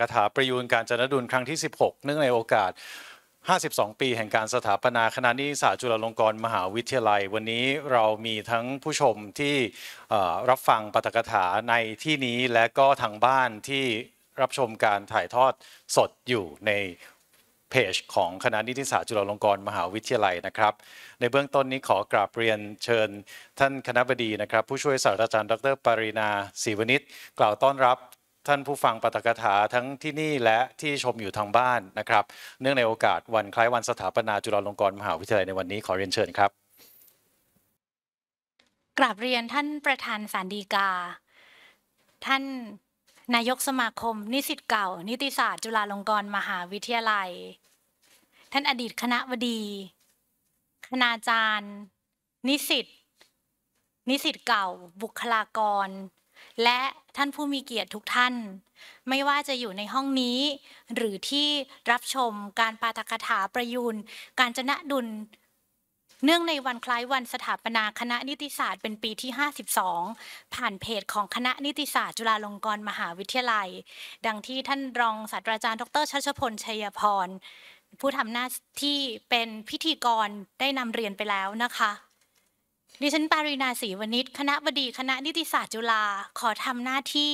กถาประยูนการจนดุลครั้งที่16เนื่องในโอกาส 52 ปี แห่งการสถาปนาคณะนิสสาจุฬาลงกรณ์มหาวิทยาลัย วันนี้เรามีทั้งผู้ชมที่รับฟังปาฐกถาในที่นี้และก็ทางบ้านที่รับชมการถ่ายทอดสดอยู่ในเพจ ของคณะนิติศาสตร์จุฬาลงกรณ์มหาวิทยาลัยนะครับ ในเบื้องต้นนี้ขอกราบเรียนเชิญท่านคณะบดีนะครับผู้ช่วยศาสตราจารย์ ดรปรินาศรีวณิชกล่าวต้อนรับท่านผู้ฟังปฐกถาทั้งที่นี่และที่ชมอยู่ทางบ้านนะครับ เนื่องในโอกาสวันคล้ายวันสถาปนาจุฬาลงกรณ์มหาวิทยาลัยในวันนี้ขอเรียนเชิญครับกราบเรียนท่านประธานสารดีกา ท่านนายกสมาคม นิสิตเก่า นิติศาสตร์ จุฬาลงกรณ์มหาวิทยาลัย ท่านอดีตคณะวดี คณาจารย์นิสิตนิสิตเก่า บุคลากรและท่านผู้มีเกียรติทุกท่าน ไม่ว่าจะอยู่ในห้องนี้ หรือที่รับชมการปาฐกถาประยูนการจนะดุล เนื่องในวันคล้ายวันสถาปนาคณะนิติศาสตร์ เป็นปีที่ 52 ผ่านเพจของคณะนิติศาสตร์ จุฬาลงกรณ์มหาวิทยาลัย ดังที่ท่านรองศาสตราจารย์ดรชัชพลชัยพรผู้ทำหน้าที่เป็นพิธีกรได้นำเรียนไปแล้วนะคะดิฉันปารินาศรีวณิชคณะบดีคณะนิติศาสตร์จุฬาขอทำหน้าที่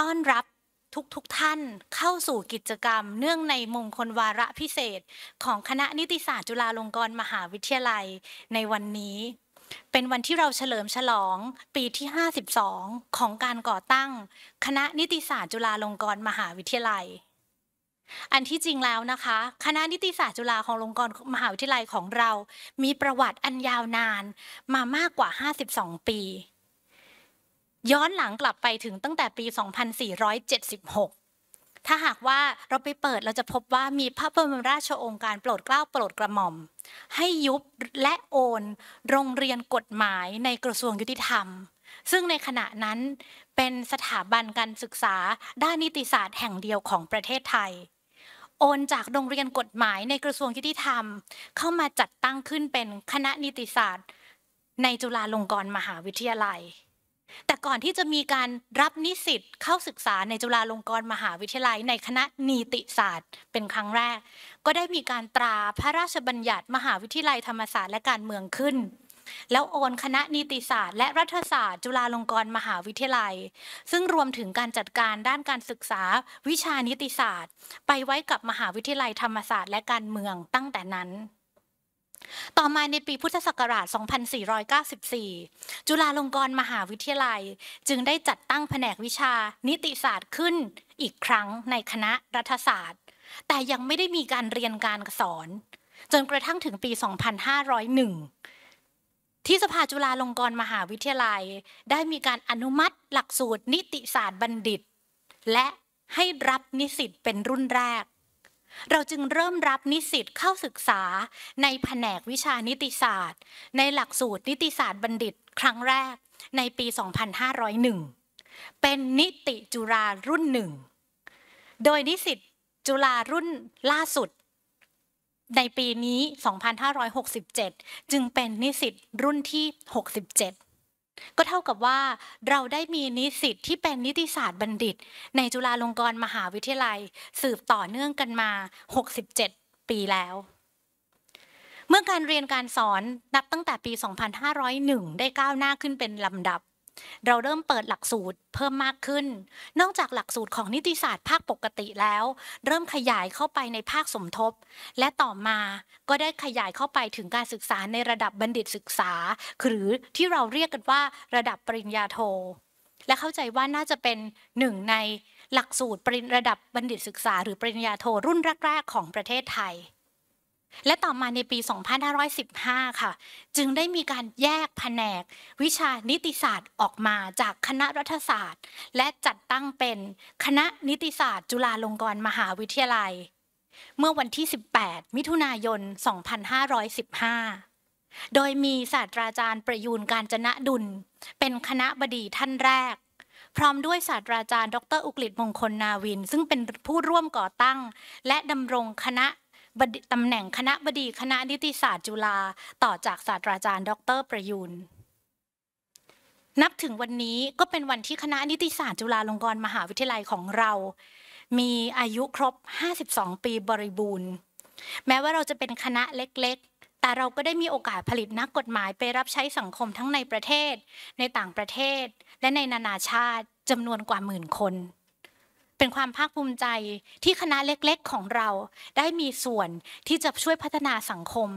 ต้อนรับทุกๆทท่าน เข้าสู่กิจกรรม เนื่องในมงคลวาระพิเศษ ของคณะนิติศาสตร์จุฬาลงกรณ์มหาวิทยาลัยในวันนี้ เป็นวันที่เราเฉลิมฉลองปีที่ 52 ของการก่อตั้ง คณะนิติศาสตร์จุฬาลงกรณ์มหาวิทยาลัยอันที่จริงแล้วนะคะ คณะนิติศาสตร์จุฬาของลงกรมหาวิทยาลัยของเรา มีประวัติอันยาวนานมามากกว่า 52 ปี ย้อนหลังกลับไปถึงตั้งแต่ปี 2476 ถ้าหากว่าเราไปเปิดเราจะพบว่ามีพระบรมราชโองการโปรดเกล้าโปรดกระหม่อม ให้ยุบและโอน โรงเรียนกฎหมายในกระทรวงยุติธรรม ซึ่งในขณะนั้นเป็นสถาบันการศึกษาด้านนิติศาสตร์แห่งเดียวของประเทศไทยโอนจากโรงเรียนกฎหมายในกระทรวงยุติธรรมเข้ามาจัดตั้งขึ้นเป็นคณะนิติศาสตร์ ในจุฬาลงกรณ์มหาวิทยาลัย แต่ก่อนที่จะมีการรับนิสิตเข้าศึกษาในจุฬาลงกรณ์มหาวิทยาลัย ในคณะนิติศาสตร์ เป็นครั้งแรก ก็ได้มีการตราพระราชบัญญัติมหาวิทยาลัยธรรมศาสตร์และการเมืองขึ้นแล้วโอนคณะนิติศาสตร์และรัฐศาสตร์ จุฬาลงกรณ์มหาวิทยาลัย ซึ่งรวมถึงการจัดการด้านการศึกษา วิชานิติศาสตร์ ไปไว้กับมหาวิทยาลัยธรรมศาสตร์และการเมืองตั้งแต่นั้น ต่อมาในปีพุทธศักราช 2494 จุฬาลงกรณ์มหาวิทยาลัยจึงได้จัดตั้งแผนกวิชานิติศาสตร์ขึ้น อีกครั้งในคณะรัฐศาสตร์ แต่ยังไม่ได้มีการเรียนการสอน จนกระทั่งถึงปี 2501ที่สภาจุฬาลงกรณ์มหาวิทยาลัยได้มีการอนุมัติหลักสูตรนิติศาสตร์บัณฑิต และให้รับนิสิตเป็นรุ่นแรก เราจึงเริ่มรับนิสิตเข้าศึกษาในแผนกวิชานิติศาสตร์ ในหลักสูตรนิติศาสตร์บัณฑิตครั้งแรกในปี 2501 เป็นนิติจุฬารุ่นหนึ่งโดยนิสิตจุฬารุ่นล่าสุดในปีนี้ 2,567 จึงเป็นนิสิตรุ่นที่ 67 ก็เท่ากับว่าเราได้มีนิสิตที่เป็นนิติศาสตร์บัณฑิต ในจุฬาลงกรณ์มหาวิทยาลัยสืบต่อเนื่องกันมา 67 ปีแล้ว เมื่อการเรียนการสอนนับตั้งแต่ปี 2501 ได้ก้าวหน้าขึ้นเป็นลำดับเราเริ่มเปิดหลักสูตรเพิ่มมากขึ้น นอกจากหลักสูตรของนิติศาสตร์ภาคปกติแล้ว เริ่มขยายเข้าไปในภาคสมทบ และต่อมาก็ได้ขยายเข้าไปถึงการศึกษาในระดับบัณฑิตศึกษา หรือที่เราเรียกกันว่าระดับปริญญาโทและเข้าใจว่าน่าจะเป็นหนึ่งในหลักสูตรปริญระดับบัณฑิตศึกษาหรือปริญญาโทรุ่นแรกๆของประเทศไทยและต่อมาในปี 2515 ค่ะ จึงได้มีการแยกแผนกวิชานิติศาสตร์ออกมาจากคณะรัฐศาสตร์ และจัดตั้งเป็นคณะนิติศาสตร์ จุฬาลงกรณ์มหาวิทยาลัย เมื่อวันที่ 18 มิถุนายน 2515 โดยมีศาสตราจารย์ประยูนการจนะดุล เป็นคณะบดีท่านแรก พร้อมด้วยศาสตราจารย์ดรอุกฤษมงคลนาวินซึ่งเป็นผู้ร่วมก่อตั้ง และดำรงคณะตำแหน่งคณะบดีคณะนิติศาสตร์จุฬาต่อจากศาสตราจารย์ดร ประยูนนับถึงวันนี้ก็เป็นวันที่คณะนิติศาสตร์จุฬาลงกรณ์มหาวิทยาลัยของเรา มีอายุครบ 52 ปีบริบูรณ์ แม้ว่าเราจะเป็นคณะเล็กๆ แต่เราก็ได้มีโอกาสผลิตนักกฎหมายไปรับใช้สังคมทั้งในประเทศในต่างประเทศ และในนานาชาติจำนวนกว่าหมื่นคนเป็นความภาคภูมิใจที่คณะเล็กๆของเรา ได้มีส่วนที่จะช่วยพัฒนาสังคม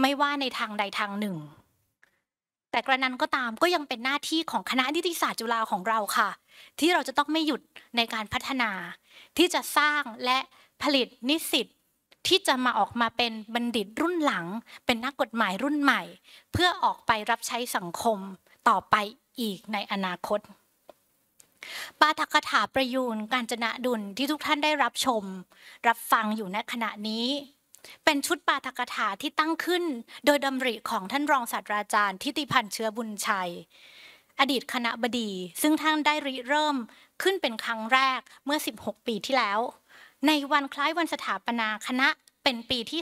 ไม่ว่าในทางใดทางหนึ่ง แต่กระนั้นก็ตามก็ยังเป็นหน้าที่ของคณะนิติศาสตร์จุฬาของเราค่ะ ที่เราจะต้องไม่หยุดในการพัฒนา ที่จะสร้างและผลิตนิสิตที่จะมาออกมาเป็นบัณฑิตรุ่นหลัง เป็นนักกฎหมายรุ่นใหม่ เพื่อออกไปรับใช้สังคมต่อไปอีกในอนาคตปาทกถาประยูนการจนะดุลที่ทุกท่านได้รับชม รับฟังอยู่ณขณะนี้ เป็นชุดปาทกถาที่ตั้งขึ้น โดยดำริของท่านรองศาสตราจารย์ทิติพันธ์เชื้อบุญชัย อดีตคณะบดีซึ่งท่านได้ริเริ่มขึ้นเป็นครั้งแรกเมื่อ 16 ปีที่แล้ว ในวันคล้ายวันสถาปนาคณะเป็นปีที่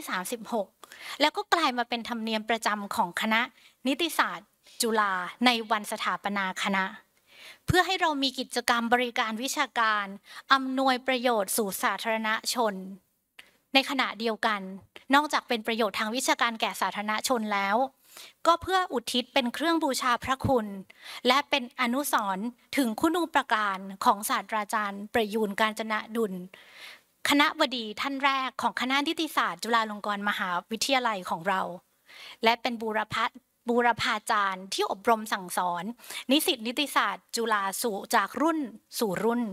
36 แล้วก็กลายมาเป็นธรรมเนียมประจำของคณะ นิติศาสตร์ จุฬาในวันสถาปนาคณะเพื่อให้เรามีกิจกรรมบริการวิชาการอำนวยประโยชน์สู่สาธารณชน ในขณะเดียวกัน นอกจากเป็นประโยชน์ทางวิชาการแก่สาธารณชนแล้ว ก็เพื่ออุทิศเป็นเครื่องบูชาพระคุณ และเป็นอนุสรณ์ถึงคุณูปการของศาสตราจารย์ ประยูนการจนะดุล คณะบดีท่านแรกของคณะนิติศาสตร์จุฬาลงกรณ์มหาวิทยาลัยของเรา และเป็นบูรพบูรพาจารย์ที่อบรมสั่งสอน นิสิตนิติศาสตร์ จุฬาสู่จากรุ่นสู่รุ่น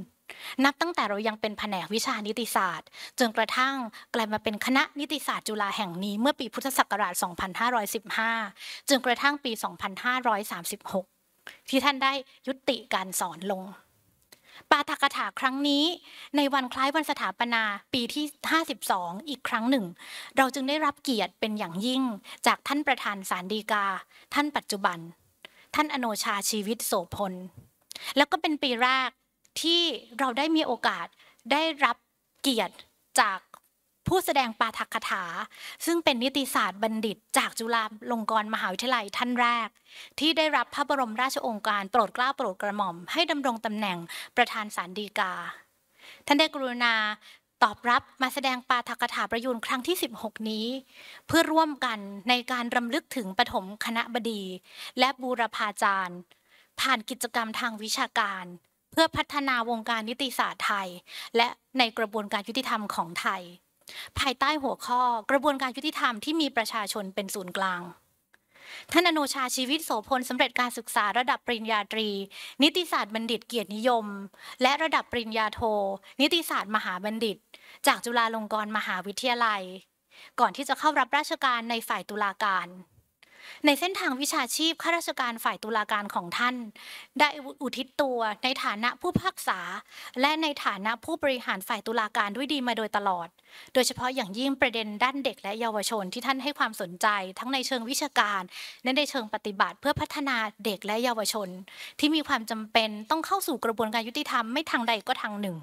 นับตั้งแต่เรายังเป็นแผนกวิชานิติศาสตร์จนกระทั่งกลายมาเป็นคณะนิติศาสตร์จุฬาแห่งนี้ เมื่อปีพุทธศักราช 2515 จนกระทั่งปี 2536 ที่ท่านได้ยุติการสอนลงปาฐกถาครั้งนี้ในวันคล้ายวันสถาปนาปีที่52อีกครั้งหนึ่ง เราจึงได้รับเกียรติเป็นอย่างยิ่งจากท่านประธานสารดีกา ท่านปัจจุบัน ท่านอโนชาชีวิตโสพลแล้วก็เป็นปีแรกที่เราได้มีโอกาสได้รับเกียรติจากผู้แสดงปาทักคถา ซึ่งเป็นนิติศาสตร์บัณฑิต จากจุฬาลงกรณ์มหาวิทยาลัยท่านแรก ที่ได้รับพระบรมราชโองการโปรดเกล้าโปรดกระหม่อม ให้ดำรงตำแหน่งประธานสารดีกา ท่านได้กรุณาตอบรับมาแสดงปาทักคถาประยุนครั้งที่16 นี้ เพื่อร่วมกันในการรำลึกถึงปฐมคณะบดี และบูรพาจารย์ผ่านกิจกรรมทางวิชาการ เพื่อพัฒนาวงการนิติศาสตร์ไทย และในกระบวนการยุติธรรมของไทยภายใต้หัวข้อกระบวนการยุติธรรมที่มีประชาชนเป็นศูนย์กลาง ท่านอนุชาชีวิตโสพลสำเร็จการศึกษาระดับปริญญาตรี นิติศาสตร์บัณฑิตเกียรตินิยม และระดับปริญญาโท นิติศาสตร์มหาบัณฑิต จากจุฬาลงกรณ์มหาวิทยาลัย ก่อนที่จะเข้ารับราชการในฝ่ายตุลาการในเส้นทางวิชาชีพข้าราชการฝ่ายตุลาการของท่าน ได้อุทิศตัวในฐานะผู้พักษา และในฐานะผู้บริหารฝ่ายตุลาการด้วยดีมาโดยตลอด โดยเฉพาะอย่างยิ่งประเด็นด้านเด็กและเยาวชนที่ท่านให้ความสนใจ ทั้งในเชิงวิชาการและในเชิงปฏิบัติเพื่อพัฒนาเด็กและเยาวชน ที่มีความจำเป็นต้องเข้าสู่กระบวนการยุติธรรมไม่ทางใดก็ทางหนึ่ง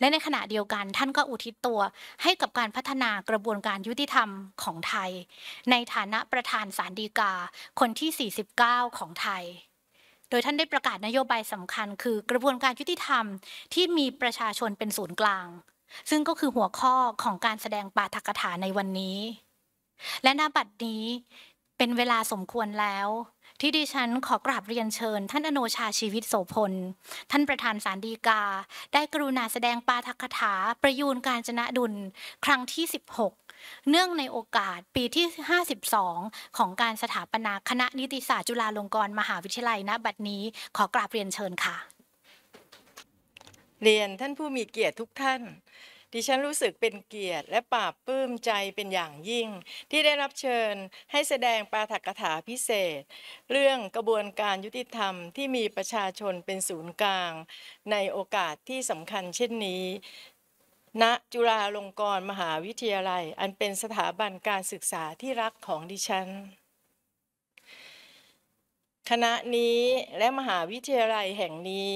และในขณะเดียวกันท่านก็อุทิศตัวให้กับการพัฒนากระบวนการยุติธรรมของไทย ในฐานะประธานสารดีกาคนที่ 49 ของไทย โดยท่านได้ประกาศนโยบายสำคัญ คือกระบวนการยุติธรรมที่มีประชาชนเป็นศูนย์กลาง ซึ่งก็คือหัวข้อของการแสดงปาฐกถาในวันนี้ และณบัดนี้เป็นเวลาสมควรแล้วที่ดิฉันขอกราบเรียนเชิญ ท่านอโนชาชีวิตโสพล ท่านประธานสารดีกา ได้กรุณาแสดงปาทกถาประยูนการจนะดุลครั้งที่ 16 เนื่องในโอกาสปีที่ 52 ของการสถาปนาคณะนิติศาสตร์จุฬาลงกรณ์มหาวิทยาลัยณบัดนี้ขอกราบเรียนเชิญค่ะ เรียนท่านผู้มีเกียรติทุกท่านดิฉันรู้สึกเป็นเกียรติและปราบปลื้มใจเป็นอย่างยิ่งที่ได้รับเชิญให้แสดงปาฐกถาพิเศษ เรื่องกระบวนการยุติธรรมที่มีประชาชนเป็นศูนย์กลาง ในโอกาสที่สำคัญเช่นนี้ ณจุฬาลงกรณ์มหาวิทยาลัย อันเป็นสถาบันการศึกษาที่รักของดิฉันคณะนี้และมหาวิทยาลัยแห่งนี้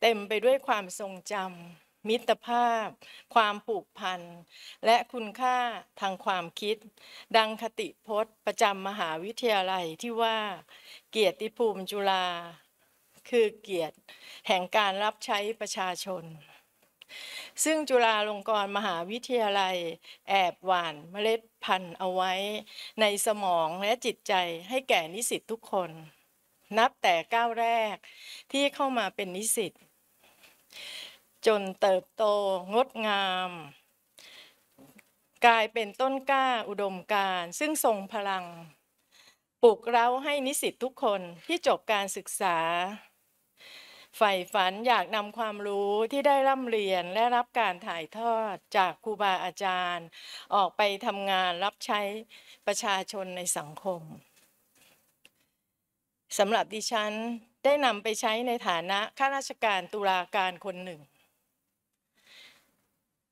เต็มไปด้วยความทรงจำมิตรภาพ ความผูกพันและคุณค่าทางความคิด ดังคติพจน์ ประจำมหาวิทยาลัยที่ว่าเกียรติภูมิจุฬาคือเกียรติ แห่งการรับใช้ประชาชน ซึ่งจุฬาลงกรณ์มหาวิทยาลัย แอบหวานเมล็ดพันธุ์เอาไว้ในสมองและจิตใจให้แก่นิสิตทุกคน นับแต่ก้าวแรกที่เข้ามาเป็นนิสิตจนเติบโตงดงาม กลายเป็นต้นกล้าอุดมการซึ่งทรงพลัง ปลุกเร้าให้นิสิตทุกคนที่จบการศึกษาใฝ่ฝันอยากนำความรู้ที่ได้ร่ำเรียนและรับการถ่ายทอดจากครูบาอาจารย์ ออกไปทำงานรับใช้ประชาชนในสังคมสำหรับดิฉันได้นำไปใช้ในฐานะข้าราชการตุลาการคนหนึ่ง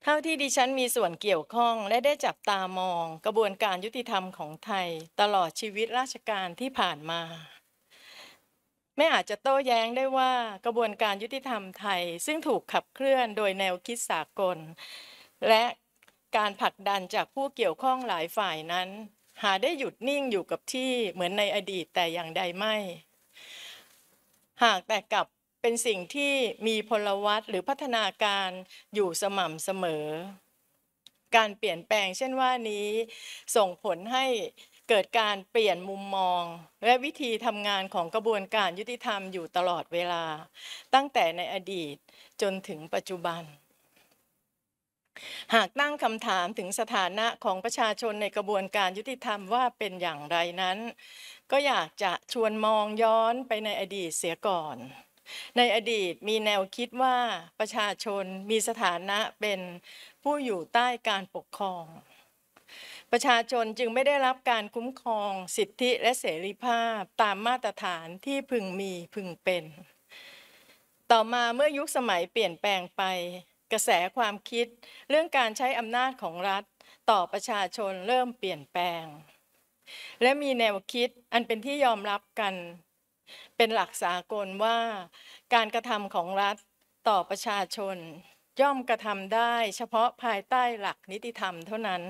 เท่าที่ดิฉันมีส่วนเกี่ยวข้องและได้จับตามองกระบวนการยุติธรรมของไทย ตลอดชีวิตราชการที่ผ่านมา ไม่อาจจะโต้แย้งได้ว่ากระบวนการยุติธรรมไทย ซึ่งถูกขับเคลื่อนโดยแนวคิดสากล และการผลักดันจากผู้เกี่ยวข้องหลายฝ่ายนั้น หาได้หยุดนิ่งอยู่กับที่เหมือนในอดีตแต่อย่างใดไม่ หากแต่กลับเป็นสิ่งที่มีพลวัตหรือพัฒนาการอยู่สม่ำเสมอ การเปลี่ยนแปลงเช่นว่านี้ ส่งผลให้เกิดการเปลี่ยนมุมมอง และวิธีทำงานของกระบวนการยุติธรรมอยู่ตลอดเวลาตั้งแต่ในอดีตจนถึงปัจจุบัน หากตั้งคำถามถึงสถานะของประชาชนในกระบวนการยุติธรรมว่าเป็นอย่างไรนั้น ก็อยากจะชวนมองย้อนไปในอดีตเสียก่อนในอดีตมีแนวคิดว่าประชาชนมีสถานะเป็นผู้อยู่ใต้การปกครอง ประชาชนจึงไม่ได้รับการคุ้มครอง สิทธิและเสรีภาพตามมาตรฐานที่พึงมีพึงเป็น ต่อมาเมื่อยุคสมัยเปลี่ยนแปลงไป กระแสความคิดเรื่องการใช้อำนาจของรัฐ ต่อประชาชนเริ่มเปลี่ยนแปลง และมีแนวคิดอันเป็นที่ยอมรับกันเป็นหลักสากลว่า การกระทำของรัฐต่อประชาชนย่อมกระทำได้เฉพาะภายใต้หลักนิติธรรมเท่านั้น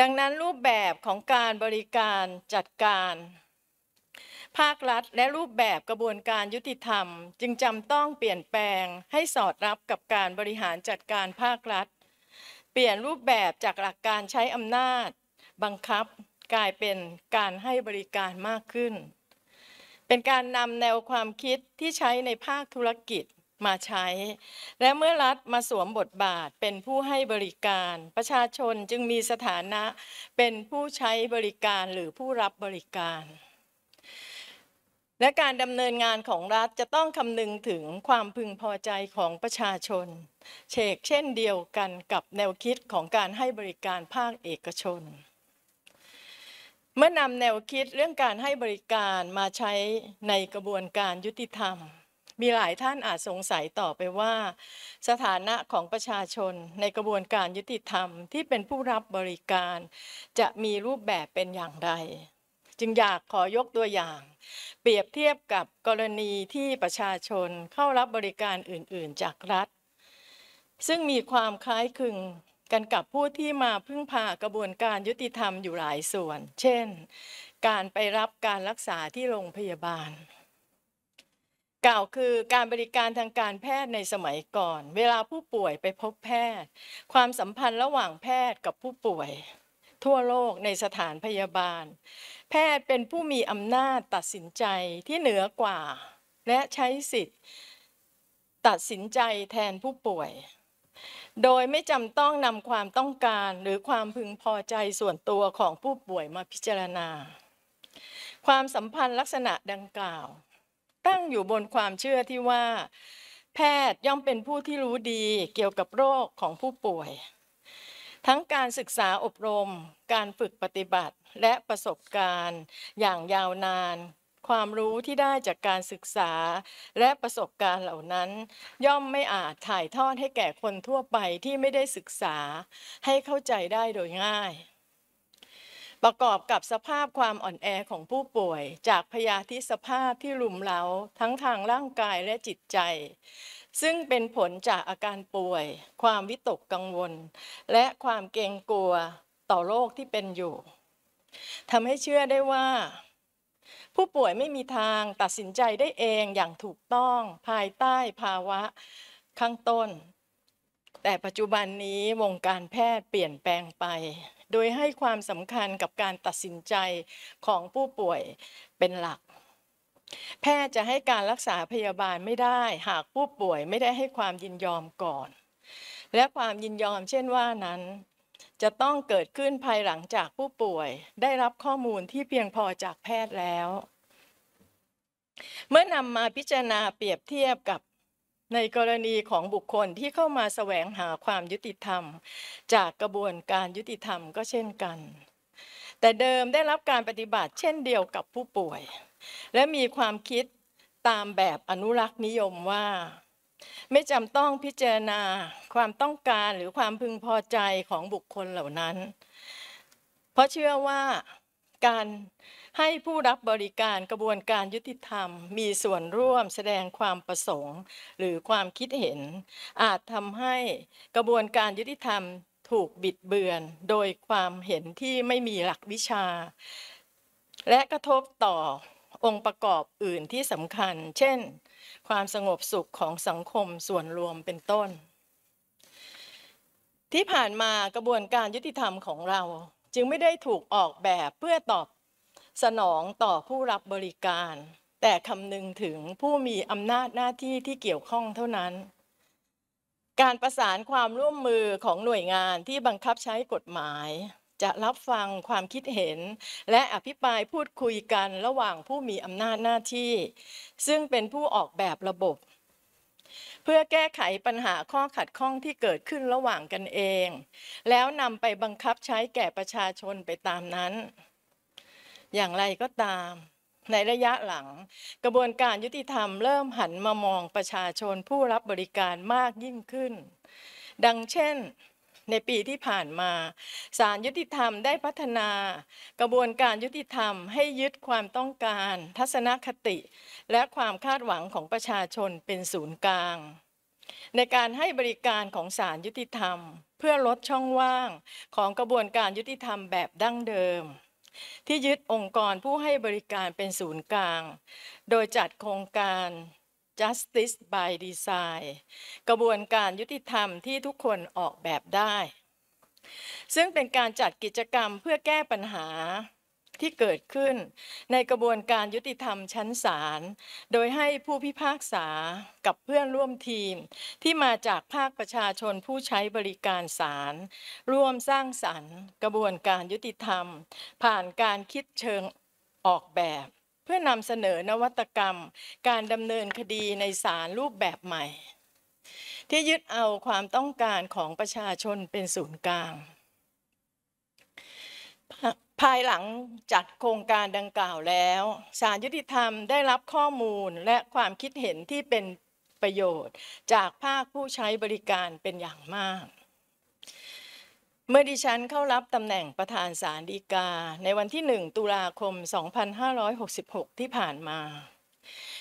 ดังนั้นรูปแบบของการบริการจัดการ ภาครัฐและรูปแบบกระบวนการยุติธรรม จึงจำต้องเปลี่ยนแปลงให้สอดรับกับการบริหารจัดการภาครัฐ เปลี่ยนรูปแบบจากหลักการใช้อำนาจ บังคับกลายเป็นการให้บริการมากขึ้นเป็นการนำแนวความคิดที่ใช้ในภาคธุรกิจมาใช้ และเมื่อรัฐมาสวมบทบาทเป็นผู้ให้บริการ ประชาชนจึงมีสถานะเป็นผู้ใช้บริการหรือผู้รับบริการ และการดำเนินงานของรัฐจะต้องคำนึงถึงความพึงพอใจของประชาชนเชกเช่นเดียวกันกับแนวคิดของการให้บริการภาคเอกชนเมื่อนำแนวคิดเรื่องการให้บริการมาใช้ในกระบวนการยุติธรรม มีหลายท่านอาจสงสัยต่อไปว่า สถานะของประชาชน ในกระบวนการยุติธรรม ที่เป็นผู้รับบริการ จะมีรูปแบบเป็นอย่างไร จึงอยากขอยกตัวอย่าง เปรียบเทียบกับกรณีที่ประชาชนเข้ารับบริการอื่น ๆ จากรัฐ ซึ่งมีความคล้ายคลึงกันกับผู้ที่มาพึ่งพากระบวนการยุติธรรมอยู่หลายส่วน เช่น การไปรับการรักษาที่โรงพยาบาล กล่าวคือการบริการทางการแพทย์ในสมัยก่อน เวลาผู้ป่วยไปพบแพทย์ ความสัมพันธ์ระหว่างแพทย์กับผู้ป่วย ทั่วโลกในสถานพยาบาล แพทย์เป็นผู้มีอำนาจตัดสินใจที่เหนือกว่า และใช้สิทธิ์ ตัดสินใจแทนผู้ป่วยโดยไม่จำต้องนำความต้องการหรือความพึงพอใจส่วนตัวของผู้ป่วยมาพิจารณา ความสัมพันธ์ลักษณะดังกล่าว ตั้งอยู่บนความเชื่อที่ว่า แพทย์ย่อมเป็นผู้ที่รู้ดีเกี่ยวกับโรคของผู้ป่วย ทั้งการศึกษาอบรมการฝึกปฏิบัติและประสบการณ์อย่างยาวนานความรู้ที่ได้จากการศึกษา และประสบการณ์เหล่านั้น ย่อมไม่อาจถ่ายทอดให้แก่คนทั่วไปที่ไม่ได้ศึกษาให้เข้าใจได้โดยง่าย ประกอบกับสภาพความอ่อนแอของผู้ป่วยจากพยาธิสภาพที่ลุมเา้าทั้งทางร่างกายและจิตใจ ซึ่งเป็นผลจากอาการป่วย ความวิตกกังวล และความเกรงกลัวต่อโรคที่เป็นอยู่ทำให้เชื่อได้ว่าผู้ป่วยไม่มีทางตัดสินใจได้เองอย่างถูกต้องภายใต้ภาวะข้างต้น แต่ปัจจุบันนี้วงการแพทย์เปลี่ยนแปลงไป โดยให้ความสำคัญกับการตัดสินใจของผู้ป่วยเป็นหลัก แพทย์จะให้การรักษาพยาบาลไม่ได้หากผู้ป่วยไม่ได้ให้ความยินยอมก่อน และความยินยอมเช่นว่านั้นจะต้องเกิดขึ้นภายหลังจากผู้ป่วย ได้รับข้อมูลที่เพียงพอจากแพทย์แล้ว เมื่อนำมาพิจารณาเปรียบเทียบกับในกรณีของบุคคลที่เข้ามาแสวงหาความยุติธรรม จากกระบวนการยุติธรรมก็เช่นกัน แต่เดิมได้รับการปฏิบัติเช่นเดียวกับผู้ป่วย และมีความคิดตามแบบอนุรักษ์นิยมว่าไม่จำต้องพิจารณาความต้องการหรือความพึงพอใจของบุคคลเหล่านั้น เพราะเชื่อว่า การให้ผู้รับบริการกระบวนการยุติธรรม มีส่วนร่วมแสดงความประสงค์หรือความคิดเห็น อาจทำให้กระบวนการยุติธรรมถูกบิดเบือน โดยความเห็นที่ไม่มีหลักวิชา และกระทบต่อองค์ประกอบอื่นที่สำคัญ เช่นความสงบสุขของสังคมส่วนรวมเป็นต้น ที่ผ่านมากระบวนการยุติธรรมของเรา จึงไม่ได้ถูกออกแบบเพื่อตอบ สนองต่อผู้รับบริการ แต่คำนึงถึงผู้มีอำนาจหน้าที่ที่เกี่ยวข้องเท่านั้น การประสานความร่วมมือของหน่วยงานที่บังคับใช้กฎหมายจะรับฟังความคิดเห็น และอภิปรายพูดคุยกันระหว่างผู้มีอำนาจหน้าที่ ซึ่งเป็นผู้ออกแบบระบบ เพื่อแก้ไขปัญหาข้อขัดข้องที่เกิดขึ้นระหว่างกันเอง แล้วนำไปบังคับใช้แก่ประชาชนไปตามนั้น อย่างไรก็ตาม ในระยะหลัง กระบวนการยุติธรรมเริ่มหันมามองประชาชนผู้รับบริการมากยิ่งขึ้น ดังเช่นในปีที่ผ่านมาศาลยุติธรรมได้พัฒนา กระบวนการยุติธรรม ให้ยึดความต้องการ ทัศนคติและความคาดหวังของประชาชนเป็นศูนย์กลาง ในการให้บริการของศาลยุติธรรม เพื่อลดช่องว่างของกระบวนการยุติธรรมแบบดั้งเดิม ที่ยึดองค์กรผู้ให้บริการเป็นศูนย์กลาง โดยจัดโครงการ justice by design กระบวนการยุติธรรมที่ทุกคนออกแบบได้ ซึ่งเป็นการจัดกิจกรรมเพื่อแก้ปัญหาที่เกิดขึ้น ในกระบวนการยุติธรรมชั้นศาล โดยให้ผู้พิพากษากับเพื่อนร่วมทีม ที่มาจากภาคประชาชนผู้ใช้บริการศาลร่วมสร้างสรรค์ กระบวนการยุติธรรม ผ่านการคิดเชิงออกแบบเพื่อนำเสนอนวัตกรรมการดำเนินคดีในศาลรูปแบบใหม่ ที่ยึดเอาความต้องการของประชาชนเป็นศูนย์กลาง ภายหลังจัดโครงการดังกล่าวแล้วศาลยุติธรรมได้รับข้อมูลและความคิดเห็นที่เป็นประโยชน์จากภาคผู้ใช้บริการเป็นอย่างมากเมื่อดิฉันเข้ารับตำแหน่งประธานศาลฎีกาในวันที่ 1 ตุลาคม 2566 ที่ผ่านมา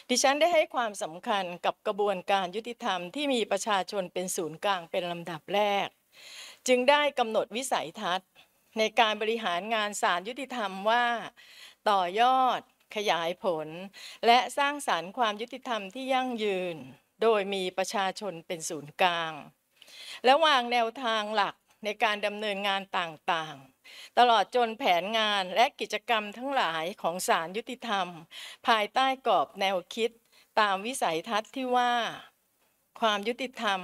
ดิฉันได้ให้ความสำคัญกับกระบวนการยุติธรรมที่มีประชาชนเป็นศูนย์กลางเป็นลำดับแรก จึงได้กำหนดวิสัยทัศน์ ในการบริหารงานศาลยุติธรรมว่าต่อยอด ขยายผล และสร้างสารรค์ความยุติธรรมที่ยั่งยืน โดยมีประชาชนเป็นศูนย์กลาง และวางแนวทางหลักในการดำเนินงานต่างๆ ตลอดจนแผนงานและกิจกรรมทั้งหลายของศาลยุติธรรม ภายใต้กรอบแนวคิดตามวิสัยทัศน์ที่ว่า ความยุติธรรม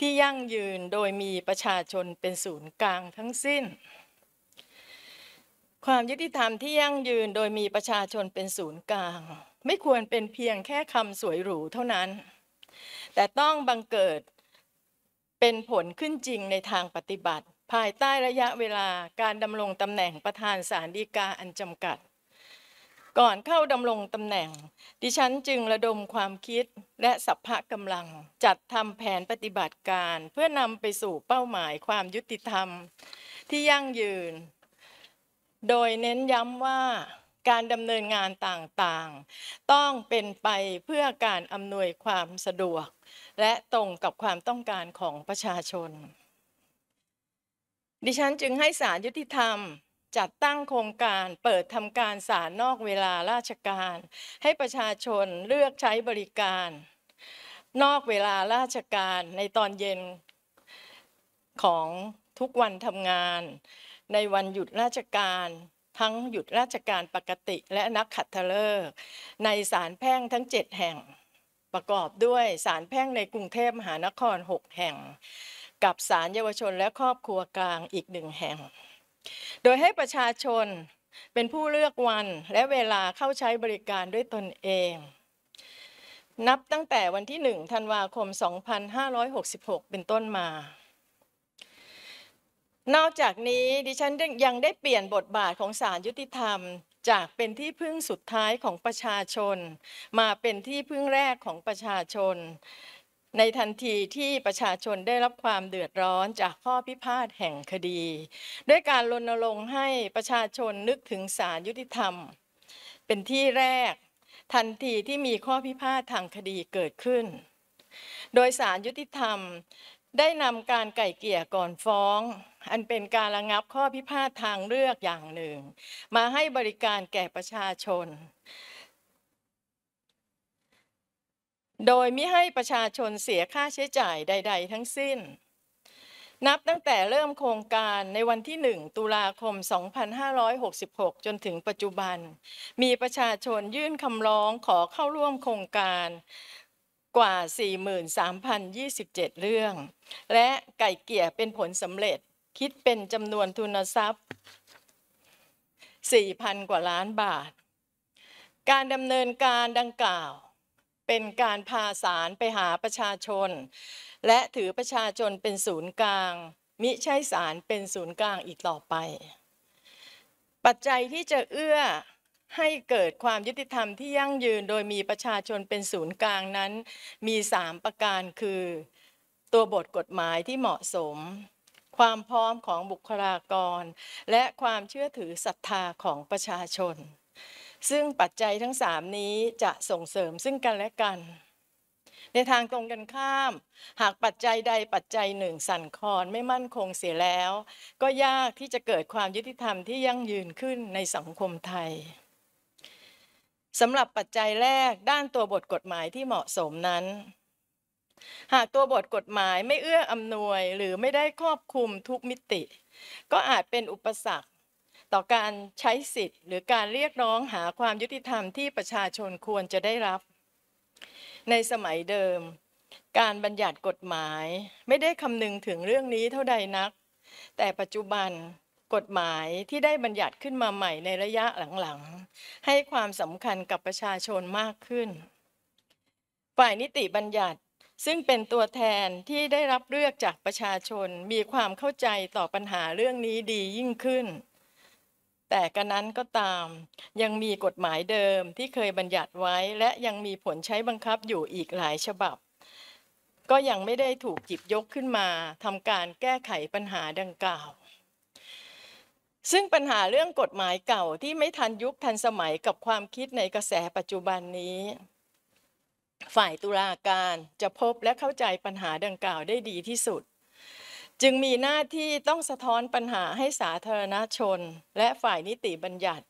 ที่ยั่งยืนโดยมีประชาชนเป็นศูนย์กลางทั้งสิ้น ความยุติธรรมที่ยั่งยืนโดยมีประชาชนเป็นศูนย์กลาง ไม่ควรเป็นเพียงแค่คำสวยหรูเท่านั้น แต่ต้องบังเกิดเป็นผลขึ้นจริงในทางปฏิบัติ ภายใต้ระยะเวลาการดำรงตำแหน่งประธานสารดีกาอันจำกัด ก่อนเข้าดำรงตำแหน่งดิฉันจึงระดมความคิดและสัพพะกำลังจัดทำแผนปฏิบัติการเพื่อนำไปสู่เป้าหมายความยุติธรรมที่ยั่งยืน โดยเน้นย้ำว่าการดำเนินงานต่างๆ ต้องเป็นไปเพื่อการอำนวยความสะดวก และตรงกับความต้องการของประชาชน ดิฉันจึงให้ศาลยุติธรรมจัดตั้งโครงการเปิดทำการศาลนอกเวลาราชการ ให้ประชาชนเลือกใช้บริการ นอกเวลาราชการในตอนเย็นของทุกวันทำงาน ในวันหยุดราชการทั้งหยุดราชการปกติและนักขัดทะเลอร์ในศาลแพ่งทั้ง 7 แห่ง ประกอบด้วยศาลแพ่งในกรุงเทพมหานคร 6 แห่ง กับศาลเยาวชนและครอบครัวกลางอีกหนึ่งแห่ง โดยให้ประชาชนเป็นผู้เลือกวันและเวลาเข้าใช้บริการด้วยตนเอง นับตั้งแต่วันที่1ธันวาคม 2566 เป็นต้นมานอกจากนี้ดิฉันยังได้เปลี่ยนบทบาทของศาลยุติธรรม จากเป็นที่พึ่งสุดท้ายของประชาชน มาเป็นที่พึ่งแรกของประชาชน ในทันทีที่ประชาชนได้รับความเดือดร้อนจากข้อพิพาทแห่งคดี ด้วยการรณรงค์ให้ประชาชนนึกถึงศาลยุติธรรม เป็นที่แรกทันทีที่มีข้อพิพาททางคดีเกิดขึ้น โดยศาลยุติธรรมได้นำการไก่เกี่ยก่อนฟ้องอันเป็นการระงับข้อพิพาททางเลือกอย่างหนึ่ง มาให้บริการแก่ประชาชน โดยมิให้ประชาชนเสียค่าใช้จ่ายใด ๆ ทั้งสิ้น นับตั้งแต่เริ่มโครงการในวันที่ 1 ตุลาคม 2566 จนถึงปัจจุบัน มีประชาชนยื่นคำร้องขอเข้าร่วมโครงการกว่า 43,027 เรื่อง และไก่เกี่ยเป็นผลสำเร็จคิดเป็นจำนวนทุนทรัพย์4,000กว่าล้านบาท การดำเนินการดังกล่าวเป็นการพาสารไปหาประชาชน และถือประชาชนเป็นศูนย์กลาง มิใช่สารเป็นศูนย์กลางอีกต่อไป ปัจจัยที่จะเอื้อให้เกิดความยุติธรรมที่ยั่งยืนโดยมีประชาชนเป็นศูนย์กลางนั้นมี 3 ประการคือตัวบทกฎหมายที่เหมาะสมความพร้อมของบุคลากร และความเชื่อถือศรัทธาของประชาชน ซึ่งปัจจัยทั้งสามนี้จะส่งเสริมซึ่งกันและกัน ในทางตรงกันข้าม หากปัจจัยใดปัจจัยหนึ่ง สั่นคลอนไม่มั่นคงเสียแล้ว ก็ยากที่จะเกิดความยุติธรรมที่ยั่งยืนขึ้นในสังคมไทยสำหรับปัจจัยแรกด้านตัวบทกฎหมายที่เหมาะสมนั้นหากตัวบทกฎหมายไม่เอื้ออำนวยหรือไม่ได้ครอบคลุมทุกมิติ ก็อาจเป็นอุปสรรค ต่อการใช้สิทธิ์หรือการเรียกร้องหาความยุติธรรมที่ประชาชนควรจะได้รับ ในสมัยเดิม การบัญญัติกฎหมาย ไม่ได้คำนึงถึงเรื่องนี้เท่าใดนัก แต่ปัจจุบันกฎหมายที่ได้บัญญัติขึ้นมาใหม่ในระยะหลังๆให้ความสำคัญกับประชาชนมากขึ้น ฝ่ายนิติบัญญัติซึ่งเป็นตัวแทนที่ได้รับเลือกจากประชาชนมีความเข้าใจต่อปัญหาเรื่องนี้ดียิ่งขึ้น แต่กระนั้นก็ตาม ยังมีกฎหมายเดิมที่เคยบัญญัติไว้ และยังมีผลใช้บังคับอยู่อีกหลายฉบับ ก็ยังไม่ได้ถูกจิบยกขึ้นมาทำการแก้ไขปัญหาดังกล่าว ซึ่งปัญหาเรื่องกฎหมายเก่าที่ไม่ทันยุคทันสมัยกับความคิดในกระแสปัจจุบันนี้ฝ่ายตุลาการจะพบและเข้าใจปัญหาดังกล่าวได้ดีที่สุด จึงมีหน้าที่ต้องสะท้อนปัญหาให้สาธารณชน และฝ่ายนิติบัญญัติ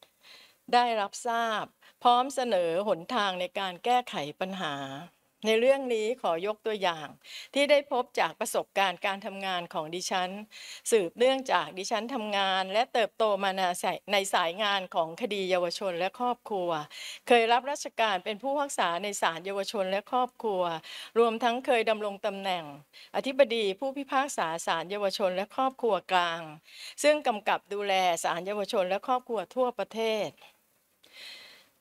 ได้รับทราบ พร้อมเสนอหนทางในการแก้ไขปัญหาในเรื่องนี้ขอยกตัวอย่าง ที่ได้พบจากประสบการณ์การทำงานของดิฉันสืบเนื่องจากดิฉันทำงาน และเติบโตมาในสายงานของคดีเยาวชนและครอบครัว เคยรับราชการเป็นผู้พักษาในศาลเยาวชนและครอบครัว รวมทั้งเคยดำรงตำแหน่ง อธิบดีผู้พิพากษาศาลเยาวชนและครอบครัวกลาง ซึ่งกำกับดูแลศาลเยาวชนและครอบครัวทั่วประเทศ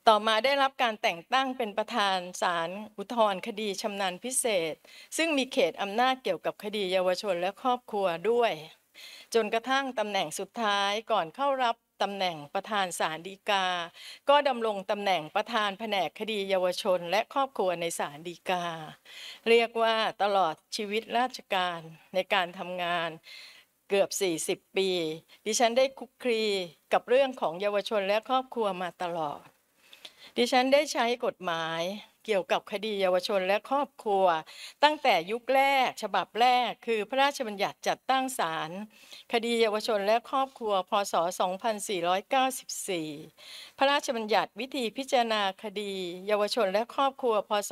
ต่อมาได้รับการแต่งตั้งเป็นประธานศาลอุทธรณ์คดีชำนาญพิเศษ ซึ่งมีเขตอำนาจเกี่ยวกับคดีเยาวชนและครอบครัวด้วย จนกระทั่งตำแหน่งสุดท้ายก่อนเข้ารับตำแหน่งประธานศาลฎีกา ก็ดำรงตำแหน่งประธานแผนกคดีเยาวชน และครอบครัวในศาลฎีกา เรียกว่าตลอดชีวิตราชการในการทำงานเกือบ 40 ปี ดิฉันได้คุกคีกับเรื่องของเยาวชนและครอบครัวมาตลอดดิฉันได้ใช้กฎหมายเกี่ยวกับคดีเยาวชนและครอบครัว ตั้งแต่ยุคแรก ฉบับแรกคือพระราชบัญญัติจัดตั้งศาลคดีเยาวชนและครอบครัว พศ 2494 พระราชบัญญัติวิธีพิจารณาคดีเยาวชนและครอบครัวพศ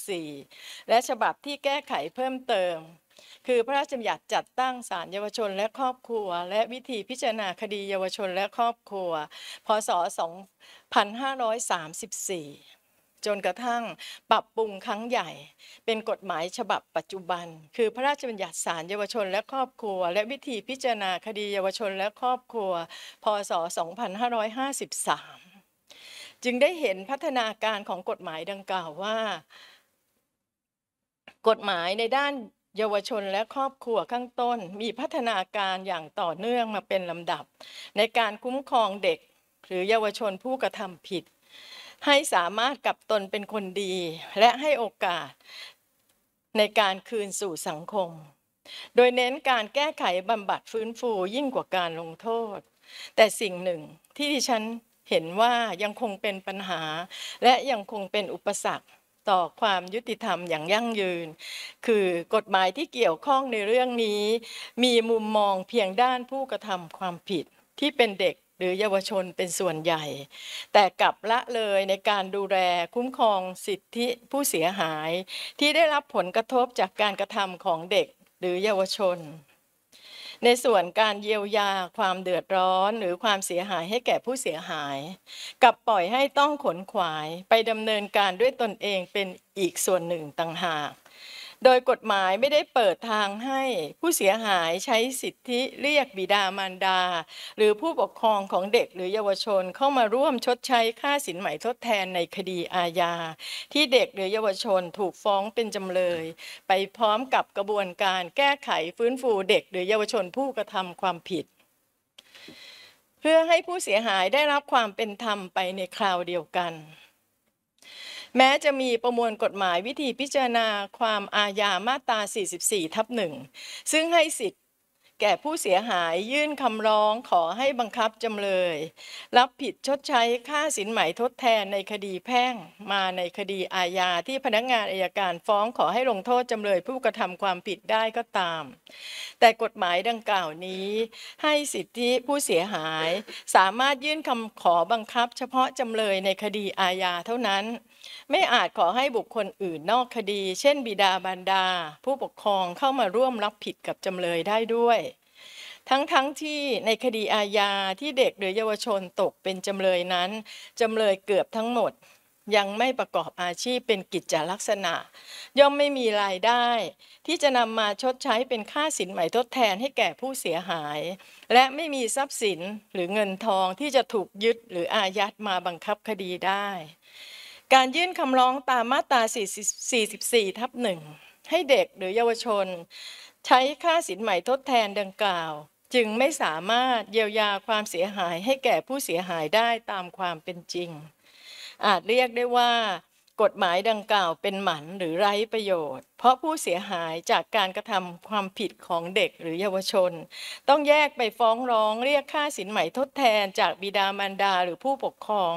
2494 และฉบับที่แก้ไขเพิ่มเติมคือพระราชบัญญัติจัดตั้งศาลเยาวชนและครอบครัว และวิธีพิจารณาคดีเยาวชนและครอบครัว พศ 2534 จนกระทั่งปรับปรุงครั้งใหญ่ เป็นกฎหมายฉบับปัจจุบัน คือพระราชบัญญัติศาลเยาวชนและครอบครัว และวิธีพิจารณาคดีเยาวชนและครอบครัว พศ 2553 จึงได้เห็นพัฒนาการของกฎหมายดังกล่าวว่า กฎหมายในด้านเยาวชนและครอบครัวข้างต้นมีพัฒนาการอย่างต่อเนื่องมาเป็นลำดับ ในการคุ้มครองเด็ก หรือเยาวชนผู้กระทำผิด ให้สามารถกลับตนเป็นคนดี และให้โอกาส ในการคืนสู่สังคม โดยเน้นการแก้ไขบำบัดฟื้นฟูยิ่งกว่าการลงโทษ แต่สิ่งหนึ่งที่ดิฉันเห็นว่ายังคงเป็นปัญหา และยังคงเป็นอุปสรรคต่อความยุติธรรมอย่างยั่งยืน คือกฎหมายที่เกี่ยวข้องในเรื่องนี้ มีมุมมองเพียงด้านผู้กระทำความผิดที่เป็นเด็กหรือเยาวชนเป็นส่วนใหญ่ แต่กลับละเลยในการดูแลคุ้มครองสิทธิผู้เสียหายที่ได้รับผลกระทบจากการกระทำของเด็กหรือเยาวชนในส่วนการเยียวยาความเดือดร้อนหรือความเสียหายให้แก่ผู้เสียหาย กับปล่อยให้ต้องขนขวายไปดำเนินการด้วยตนเองเป็นอีกส่วนหนึ่งต่างหากโดยกฎหมายไม่ได้เปิดทางให้ผู้เสียหายใช้สิทธิเรียกบิดามารดา หรือผู้ปกครองของเด็กหรือเยาวชนเข้ามาร่วมชดใช้ค่าสินไหมทดแทนในคดีอาญา ที่เด็กหรือเยาวชนถูกฟ้องเป็นจำเลย ไปพร้อมกับกระบวนการแก้ไขฟื้นฟูเด็ก หรือเยาวชนผู้กระทำความผิด เพื่อให้ผู้เสียหายได้รับความเป็นธรรมไปในคราวเดียวกันแม้จะมีประมวลกฎหมายวิธีพิจารณาความอาญามาตรา 44ทับหนึ่งซึ่งให้สิทธิแก่ผู้เสียหายยื่นคำร้องขอให้บังคับจำเลย รับผิดชดใช้ค่าสินไหมทดแทนในคดีแพ่งมาในคดีอาญาที่พนักงานอายการฟ้องขอให้ลงโทษจำเลยผู้กระทำความผิดได้ก็ตาม แต่กฎหมายดังกล่าวนี้ ให้สิทธิผู้เสียหายสามารถยื่นคำขอบังคับ เฉพาะจำเลยในคดีอาญาเท่านั้นไม่อาจขอให้บุคคลอื่นนอกคดีเช่นบิดาบรรดาผู้ปกครองเข้ามาร่วมรับผิดกับจำเลยได้ด้วย ทั้งๆทที่ในคดีอาญาที่เด็กหรือเยาวชนตกเป็นจำเลยนั้น จำเลยเกือบทั้งหมด ยังไม่ประกอบอาชีพเป็นกิจจลักษณะย่อมไม่มีรายได้ ที่จะนำมาชดใช้เป็นค่าสินใหม่ทดแทนให้แก่ผู้เสียหาย และไม่มีทรัพย์สินหรือเงินทองที่จะถูกยึดหรืออายัดมาบังคับคดีได้การยื่นคำร้องตามมาตรา 44ทับหนึ่งให้เด็กหรือเยาวชน ใช้ค่าสินใหม่ทดแทนดังกล่าว จึงไม่สามารถเยียวยาความเสียหายให้แก่ผู้เสียหายได้ตามความเป็นจริงอาจเรียกได้ว่ากฎหมายดังกล่าวเป็นหมันหรือไร้ประโยชน์ เพราะผู้เสียหายจากการกระทำความผิดของเด็กหรือเยาวชน ต้องแยกไปฟ้องร้องเรียกค่าสินไหมทดแทนจากบิดามารดาหรือผู้ปกครอง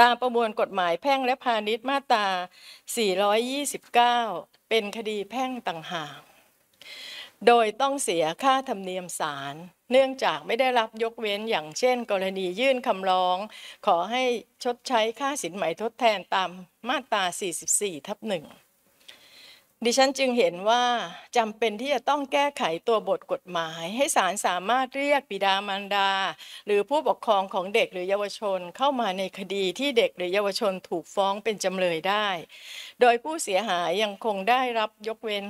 ตามประมวลกฎหมายแพ่งและพาณิชย์มาตรา 429 เป็นคดีแพ่งต่างหาก โดยต้องเสียค่าธรรมเนียมศาลเนื่องจากไม่ได้รับยกเว้นอย่างเช่นกรณียื่นคำร้องขอให้ชดใช้ค่าสินไหมทดแทนตามมาตรา 44ทับ1ดิฉันจึงเห็นว่าจำเป็นที่จะต้องแก้ไขตัวบทกฎหมาย ให้ศาลสามารถเรียกบิดามารดา หรือผู้ปกครองของเด็กหรือเยาวชนเข้ามาในคดีที่เด็กหรือเยาวชนถูกฟ้องเป็นจำเลยได้ โดยผู้เสียหายยังคงได้รับยกเว้น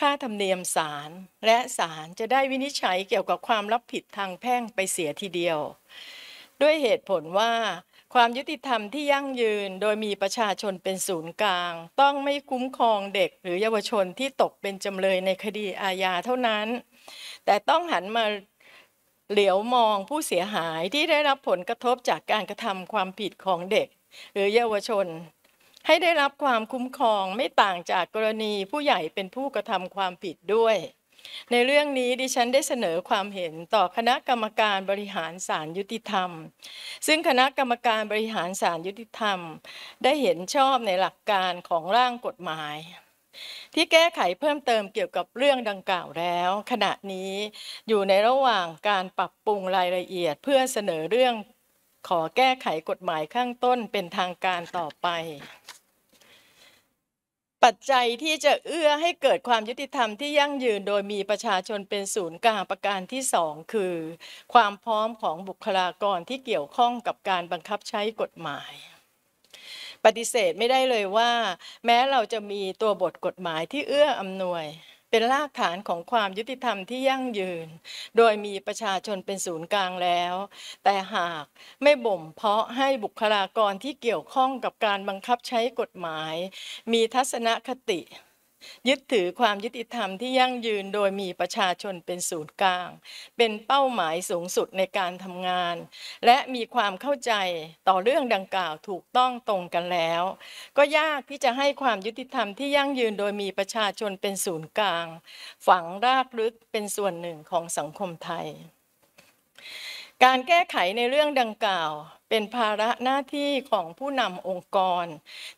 ค่าธรรมเนียมศาลและศาลจะได้วินิจฉัยเกี่ยวกับความรับผิดทางแพ่งไปเสียทีเดียว ด้วยเหตุผลว่าความยุติธรรมที่ยั่งยืนโดยมีประชาชนเป็นศูนย์กลาง ต้องไม่คุ้มครองเด็ก หรือเยาวชนที่ตกเป็นจำเลยในคดีอาญาเท่านั้น แต่ต้องหันมาเหลียวมองผู้เสียหายที่ได้รับผลกระทบจากการกระทำความผิดของเด็ก หรือเยาวชน ให้ได้รับความคุ้มครองไม่ต่างจากกรณีผู้ใหญ่เป็นผู้กระทำความผิดด้วยในเรื่องนี้ดิฉันได้เสนอความเห็นต่อคณะกรรมการบริหารศาลยุติธรรม ซึ่งคณะกรรมการบริหารศาลยุติธรรม ได้เห็นชอบในหลักการของร่างกฎหมาย ที่แก้ไขเพิ่มเติมเกี่ยวกับเรื่องดังกล่าวแล้ว ขณะนี้อยู่ในระหว่างการปรับปรุงรายละเอียดเพื่อเสนอเรื่องขอแก้ไขกฎหมายข้างต้นเป็นทางการต่อไปปัจจัยที่จะเอื้อให้เกิดความยุติธรรมที่ยั่งยืนโดยมีประชาชนเป็นศูนย์กลางประการที่สองคือ ความพร้อมของบุคลากรที่เกี่ยวข้องกับการบังคับใช้กฎหมาย ปฏิเสธไม่ได้เลยว่าแม้เราจะมีตัวบทกฎหมายที่เอื้ออำนวยเป็นรากฐานของความยุติธรรมที่ยั่งยืน โดยมีประชาชนเป็นศูนย์กลางแล้ว แต่หากไม่บ่มเพาะให้บุคลากรที่เกี่ยวข้องกับการบังคับใช้กฎหมาย มีทัศนคติยึดถือความยุติธรรมที่ยั่งยืนโดยมีประชาชนเป็นศูนย์กลาง เป็นเป้าหมายสูงสุดในการทำงาน และมีความเข้าใจต่อเรื่องดังกล่าวถูกต้องตรงกันแล้ว ก็ยากที่จะให้ความยุติธรรมที่ยั่งยืนโดยมีประชาชนเป็นศูนย์กลาง ฝังรากลึกเป็นส่วนหนึ่งของสังคมไทยการแก้ไขในเรื่องดังกล่าว เป็นภาระหน้าที่ของผู้นำองค์กร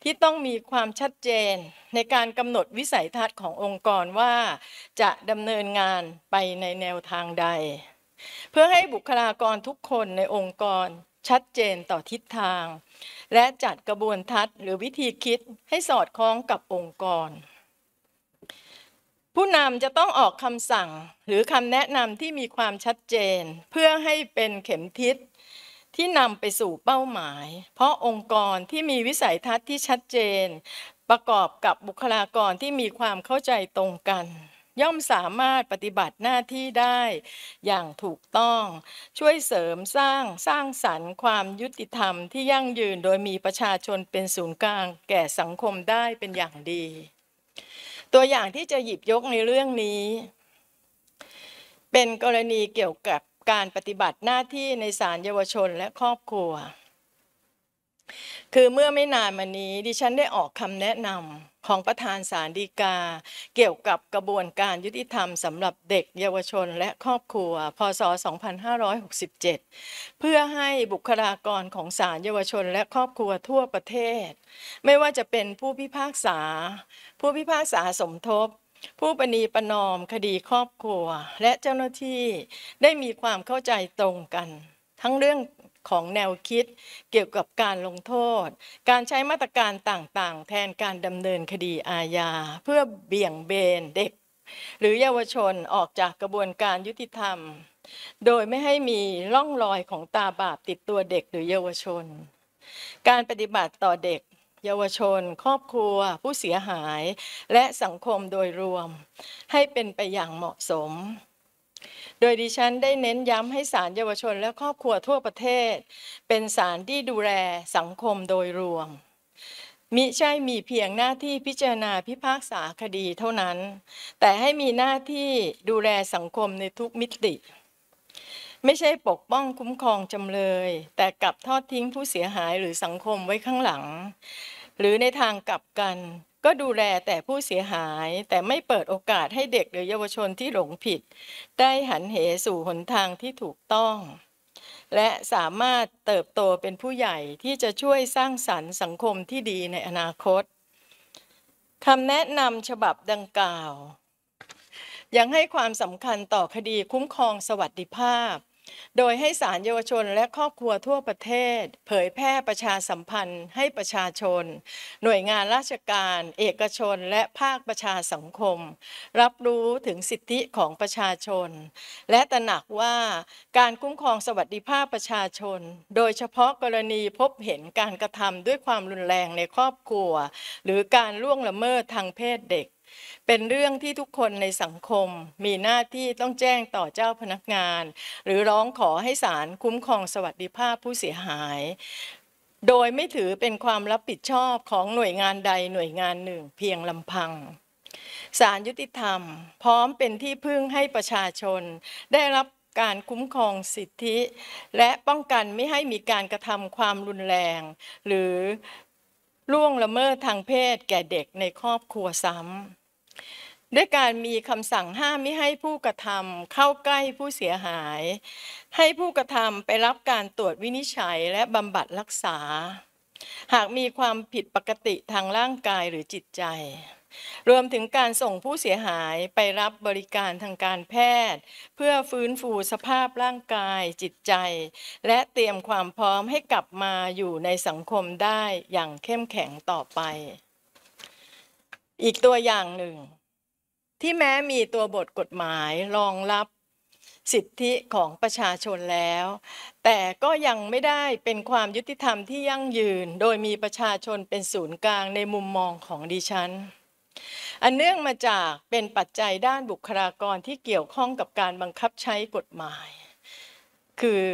ที่ต้องมีความชัดเจนในการกำหนดวิสัยทัศน์ขององค์กรว่าจะดำเนินงานไปในแนวทางใด เพื่อให้บุคลากรทุกคนในองค์กร ชัดเจนต่อทิศทาง และจัดกระบวนทัศน์ หรือวิธีคิดให้สอดคล้องกับองค์กรผู้นำจะต้องออกคำสั่งหรือคำแนะนำที่มีความชัดเจน เพื่อให้เป็นเข็มทิศที่นำไปสู่เป้าหมาย เพราะองค์กรที่มีวิสัยทัศน์ที่ชัดเจน ประกอบกับบุคลากรที่มีความเข้าใจตรงกัน ย่อมสามารถปฏิบัติหน้าที่ได้ อย่างถูกต้อง ช่วยเสริมสร้างสร้างสรรค์ ความยุติธรรมที่ยั่งยืนโดยมีประชาชนเป็นศูนย์กลาง แก่สังคมได้เป็นอย่างดีตัวอย่างที่จะหยิบยกในเรื่องนี้ เป็นกรณีเกี่ยวกับการปฏิบัติหน้าที่ในศาลเยาวชนและครอบครัวคือเมื่อไม่นานมานี้ดิฉันได้ออกคำแนะนำของประธานศาลฎีกา เกี่ยวกับกระบวนการยุติธรรมสำหรับเด็กเยาวชน และครอบครัวพศ 2567 เพื่อให้บุคลากรของศาลเยาวชนและครอบครัวทั่วประเทศ ไม่ว่าจะเป็นผู้พิพากษา ผู้พิพากษาสมทบ ผู้ปณีประนอมคดีครอบครัวและเจ้าหน้าที่ได้มีความเข้าใจตรงกัน ทั้งเรื่องของแนวคิดเกี่ยวกับการลงโทษ การใช้มาตรการต่างๆ แทนการดำเนินคดีอาญา เพื่อเบี่ยงเบนเด็ก หรือเยาวชนออกจากกระบวนการยุติธรรม โดยไม่ให้มีร่องรอยของตาบาปติดตัวเด็กหรือเยาวชน การปฏิบัติต่อเด็ก เยาวชน ครอบครัว ผู้เสียหาย และสังคมโดยรวม ให้เป็นไปอย่างเหมาะสมโดยดิฉันได้เน้นย้ำให้ศาลเยาวชนและครอบครัวทั่วประเทศ เป็นศาลที่ดูแลสังคมโดยรวมมิใช่มีเพียงหน้าที่พิจารณาพิพากษาคดีเท่านั้น แต่ให้มีหน้าที่ดูแลสังคมในทุกมิติ ไม่ใช่ปกป้องคุ้มครองจำเลย แต่กลับทอดทิ้งผู้เสียหายหรือสังคมไว้ข้างหลัง หรือในทางกลับกันก็ดูแลแต่ผู้เสียหายแต่ไม่เปิดโอกาสให้เด็กหรือเยาวชนที่หลงผิด ได้หันเหสู่หนทางที่ถูกต้อง และสามารถเติบโตเป็นผู้ใหญ่ที่จะช่วยสร้างสรรค์สังคมที่ดีในอนาคตคำแนะนำฉบับดังกล่าว ยังให้ความสำคัญต่อคดีคุ้มครองสวัสดิภาพโดยให้สารเยาวชนและครอบครัวทั่วประเทศ เผยแพร่ประชาสัมพันธ์ให้ประชาชน หน่วยงานราชการ เอกชนและภาคประชาสังคม รับรู้ถึงสิทธิของประชาชน และตระหนักว่า การคุ้มครองสวัสดิภาพประชาชน โดยเฉพาะกรณีพบเห็นการกระทำด้วยความรุนแรงในครอบครัว หรือการล่วงละเมิดทางเพศเด็กเป็นเรื่องที่ทุกคนในสังคมมีหน้าที่ต้องแจ้งต่อเจ้าพนักงาน หรือร้องขอให้ศาลคุ้มครองสวัสดิภาพผู้เสียหาย โดยไม่ถือเป็นความรับผิดชอบของหน่วยงานใดหน่วยงานหนึ่ง เพียงลำพังศาลยุติธรรม พร้อมเป็นที่พึ่งให้ประชาชน ได้รับการคุ้มครองสิทธิ และป้องกันไม่ให้มีการกระทำความรุนแรง หรือล่วงละเมิดทางเพศแก่เด็กในครอบครัวซ้ำ ด้วยการมีคำสั่งห้ามไม่ให้ผู้กระทำเข้าใกล้ผู้เสียหาย ให้ผู้กระทำไปรับการตรวจวินิจฉัยและบำบัดรักษา หากมีความผิดปกติทางร่างกายหรือจิตใจรวมถึงการส่งผู้เสียหายไปรับบริการทางการแพทย์ เพื่อฟื้นฟูสภาพร่างกาย จิตใจ และเตรียมความพร้อมให้กลับมาอยู่ในสังคมได้อย่างเข้มแข็งต่อไป อีกตัวอย่างหนึ่ง ที่แม้มีตัวบทกฎหมายรองรับสิทธิของประชาชนแล้ว แต่ก็ยังไม่ได้เป็นความยุติธรรมที่ยั่งยืน โดยมีประชาชนเป็นศูนย์กลางในมุมมองของดิฉันอันเนื่องมาจากเป็นปัจจัยด้านบุคลากรที่เกี่ยวข้องกับการบังคับใช้กฎหมาย คือ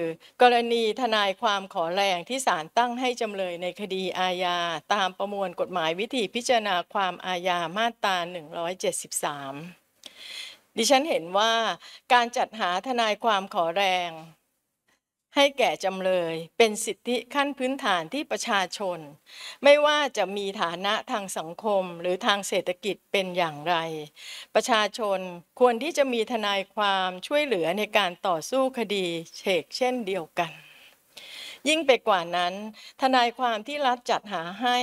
กรณีทนายความขอแรงที่ศาลตั้งให้จำเลยในคดีอาญาตามประมวลกฎหมายวิธีพิจารณาความอาญามาตรา173 ดิฉันเห็นว่า การจัดหาทนายความขอแรงให้แก่จำเลยเป็นสิทธิขั้นพื้นฐานที่ประชาชน ไม่ว่าจะมีฐานะทางสังคมหรือทางเศรษฐกิจเป็นอย่างไร ประชาชนควรที่จะมีทนายความช่วยเหลือในการต่อสู้คดีเชกเช่นเดียวกัน ยิ่งไปกว่านั้น ทนายความที่รัฐจัดหาให้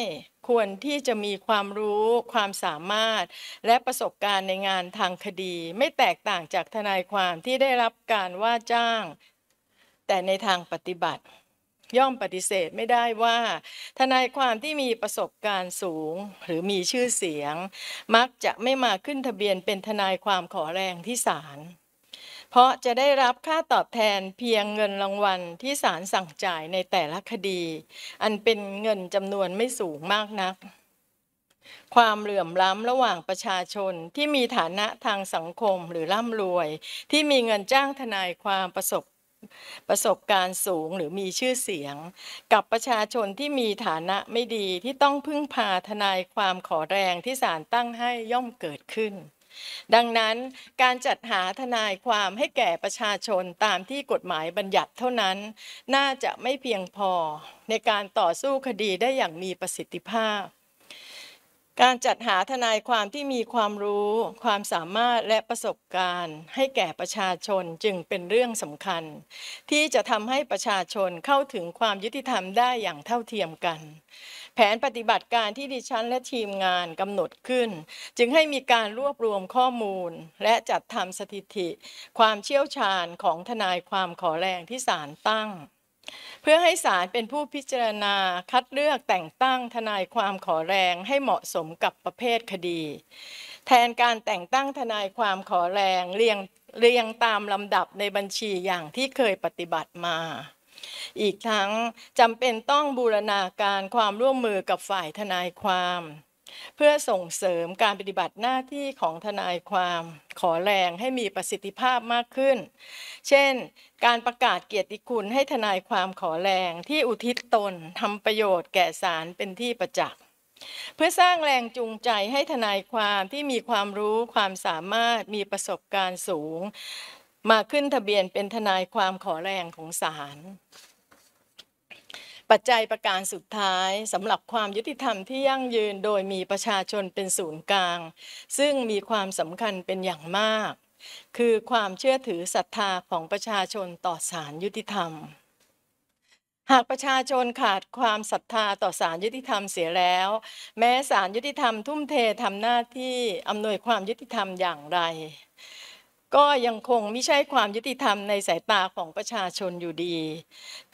ควรที่จะมีความรู้ความสามารถ และประสบการณ์ในงานทางคดี ไม่แตกต่างจากทนายความที่ได้รับการว่าจ้างแต่ในทางปฏิบัติ ย่อมปฏิเสธไม่ได้ว่า ทนายความที่มีประสบการณ์สูงหรือมีชื่อเสียง มักจะไม่มาขึ้นทะเบียนเป็นทนายความขอแรงที่ศาลเพราะจะได้รับค่าตอบแทนเพียงเงินรางวัลที่ศาลสั่งจ่ายในแต่ละคดี อันเป็นเงินจำนวนไม่สูงมากนัก ความเหลื่อมล้ำระหว่างประชาชนที่มีฐานะทางสังคมหรือร่ำรวย ที่มีเงินจ้างทนายความประสบประสบการณ์สูงหรือมีชื่อเสียง กับประชาชนที่มีฐานะไม่ดีที่ต้องพึ่งพาทนายความขอแรงที่ศาลตั้งให้ย่อมเกิดขึ้น ดังนั้นการจัดหาทนายความให้แก่ประชาชนตามที่กฎหมายบัญญัติเท่านั้น น่าจะไม่เพียงพอในการต่อสู้คดีได้อย่างมีประสิทธิภาพการจัดหาทนายความที่มีความรู้ ความสามารถและประสบการณ์ ให้แก่ประชาชนจึงเป็นเรื่องสำคัญ ที่จะทำให้ประชาชนเข้าถึงความยุติธรรมได้อย่างเท่าเทียมกัน แผนปฏิบัติการที่ดิฉันและทีมงานกำหนดขึ้น จึงให้มีการรวบรวมข้อมูล และจัดทำสถิติความเชี่ยวชาญของทนายความขอแรงที่ศาลตั้งเพื่อให้ศาลเป็นผู้พิจารณาคัดเลือกแต่งตั้งทนายความขอแรงให้เหมาะสมกับประเภทคดี แทนการแต่งตั้งทนายความขอแรงเรียงเรียงตามลำดับในบัญชีอย่างที่เคยปฏิบัติมา อีกทั้งจำเป็นต้องบูรณาการความร่วมมือกับฝ่ายทนายความเพื่อส่งเสริมการปฏิบัติหน้าที่ของทนายความ ขอแรงให้มีประสิทธิภาพมากขึ้น เช่น การประกาศเกียรติคุณให้ทนายความขอแรงที่อุทิศตนทำประโยชน์แก่ศาลเป็นที่ประจักษ์เพื่อสร้างแรงจูงใจให้ทนายความที่มีความรู้ความสามารถมีประสบการณ์สูง มาขึ้นทะเบียนเป็นทนายความขอแรงของศาลปัจจัยประการสุดท้ายสำหรับความยุติธรรมที่ยั่งยืนโดยมีประชาชนเป็นศูนย์กลาง ซึ่งมีความสำคัญเป็นอย่างมาก คือความเชื่อถือศรัทธาของประชาชนต่อศาลยุติธรรม หากประชาชนขาดความศรัทธาต่อศาลยุติธรรมเสียแล้ว แม้ศาลยุติธรรมทุ่มเททำหน้าที่อำนวยความยุติธรรมอย่างไรก็ยังคงไม่ใช่ความยุติธรรมในสายตาของประชาชนอยู่ดี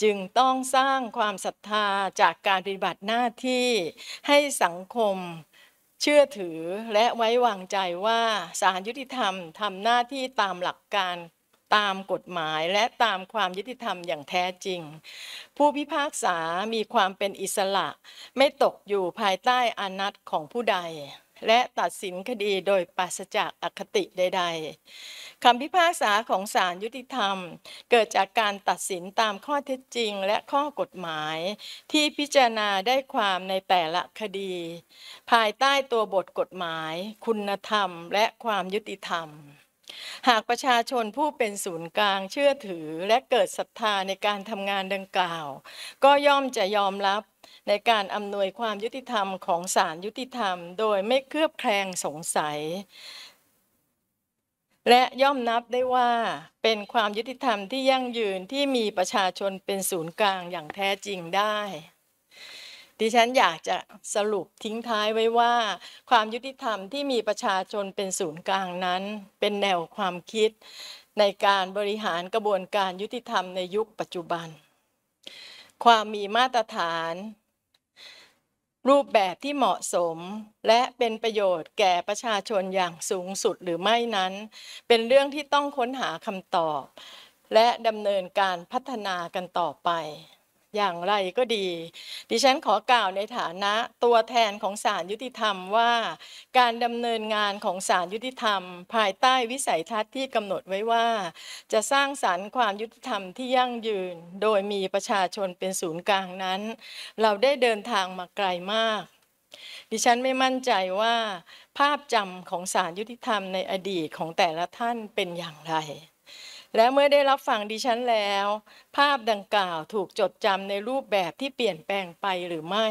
จึงต้องสร้างความศรัทธาจากการปฏิบัติหน้าที่ให้สังคมเชื่อถือและไว้วางใจว่าสารยุติธรรมทำหน้าที่ตามหลักการตามกฎหมายและตามความยุติธรรมอย่างแท้จริง ผู้พิพากษามีความเป็นอิสระไม่ตกอยู่ภายใต้อานัตของผู้ใดและตัดสินคดีโดยปราศจากอคติใดๆคำพิพากษาของศาลยุติธรรม เกิดจากการตัดสินตามข้อเท็จจริง และข้อกฎหมาย ที่พิจารณาได้ความในแต่ละคดี ภายใต้ตัวบทกฎหมาย คุณธรรม และความยุติธรรม หากประชาชนผู้เป็นศูนย์กลางเชื่อถือและเกิดศรัทธาในการทำงานดังกล่าว ก็ย่อมจะยอมรับในการอำนวยความยุติธรรมของศาลยุติธรรม โดยไม่เคลือบแคลงสงสัย และย่อมนับได้ว่าเป็นความยุติธรรมที่ยั่งยืนที่มีประชาชนเป็นศูนย์กลางอย่างแท้จริงได้ ดิฉันอยากจะสรุปทิ้งท้ายไว้ว่า ความยุติธรรมที่มีประชาชนเป็นศูนย์กลางนั้น เป็นแนวความคิด ในการบริหารกระบวนการยุติธรรมในยุคปัจจุบัน ความมีมาตรฐานรูปแบบที่เหมาะสม และเป็นประโยชน์แก่ประชาชนอย่างสูงสุดหรือไม่นั้น เป็นเรื่องที่ต้องค้นหาคำตอบ และดำเนินการพัฒนากันต่อไปอย่างไรก็ดี ดิฉันขอกล่าวในฐานะตัวแทนของศาลยุติธรรมว่า การดำเนินงานของศาลยุติธรรม ภายใต้วิสัยทัศน์ที่กำหนดไว้ว่า จะสร้างสารรค์ความยุติธรรมที่ยั่งยืน โดยมีประชาชนเป็นศูนย์กลางนั้น เราได้เดินทางมาไกลมาก ดิฉันไม่มั่นใจว่าภาพจำของศาลยุติธรรมในอดีตของแต่ละท่านเป็นอย่างไรและเมื่อได้รับฟังดิฉันแล้ว ภาพดังกล่าวถูกจดจำในรูปแบบที่เปลี่ยนแปลงไปหรือไม่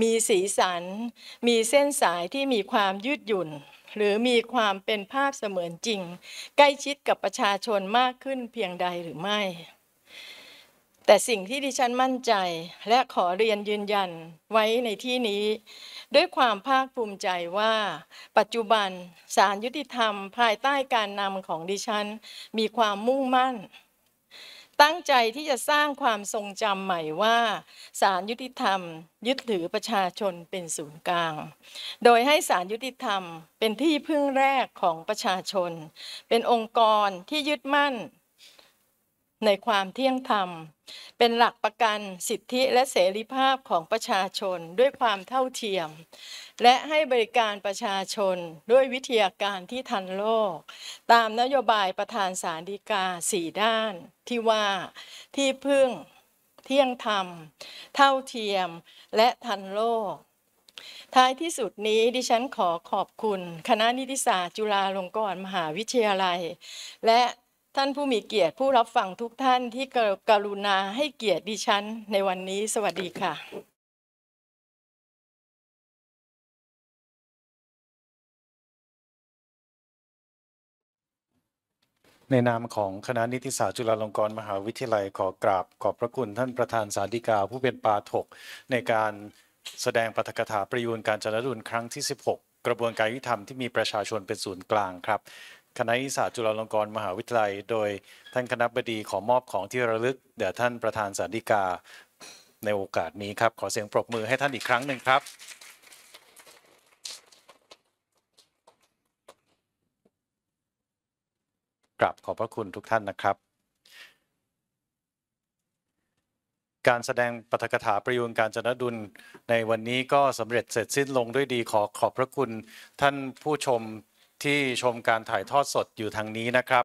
มีสีสัน มีเส้นสายที่มีความยืดหยุ่น หรือมีความเป็นภาพเสมือนจริง ใกล้ชิดกับประชาชนมากขึ้นเพียงใดหรือไม่แต่สิ่งที่ดิฉันมั่นใจและขอเรียนยืนยันไว้ในที่นี้ ด้วยความภาคภูมิใจว่า ปัจจุบันศาลยุติธรรมภายใต้การนำของดิฉันมีความมุ่งมั่น ตั้งใจที่จะสร้างความทรงจำใหม่ว่าศาลยุติธรรมยึดถือประชาชนเป็นศูนย์กลาง โดยให้ศาลยุติธรรมเป็นที่พึ่งแรกของประชาชน เป็นองค์กรที่ยึดมั่นในความเที่ยงธรรมเป็นหลักประกันสิทธิและเสรีภาพของประชาชนด้วยความเท่าเทียม และให้บริการประชาชนด้วยวิทยาการที่ทันโลก ตามนโยบายประธานสารดีกาสี่ด้าน ที่ว่าที่พึ่งเที่ยงธรรม เท่าเทียมและทันโลก ท้ายที่สุดนี้ดิฉันขอขอบคุณ คณะนิติศาสตร์ จุฬาลงกรณ์มหาวิทยาลัย และท่านผู้มีเกียรติผู้รับฟังทุกท่านที่กรุณาให้เกียรติดิฉันในวันนี้ สวัสดีค่ะ ในนามของคณะนิติศาสตร์จุฬาลงกรณ์มหาวิทยาลัยขอกราบขอบพระคุณท่านประธานสาธิกาผู้เป็นปาถกในการแสดงปฐกถาประยุนการจรดุลครั้งที่16กระบวนการยุติธรรมที่มีประชาชนเป็นศูนย์กลางครับคณะนิสสัรจุฬาลงกรณ์มหาวิทยาลัย โดยท่านคณะบดีขอมอบของที่ระลึกแด่ท่านประธานสาธิกาในโอกาสนี้ครับขอเสียงปรบมือให้ท่านอีกครั้งหนึ่งครับกราบขอบพระคุณทุกท่านนะครับ การแสดงปฐกถาประยุนการจนดุลในวันนี้ก็สำเร็จเสร็จสิ้นลงด้วยดีขอขอบพระคุณท่านผู้ชมที่ชมการถ่ายทอดสดอยู่ทางนี้นะครับ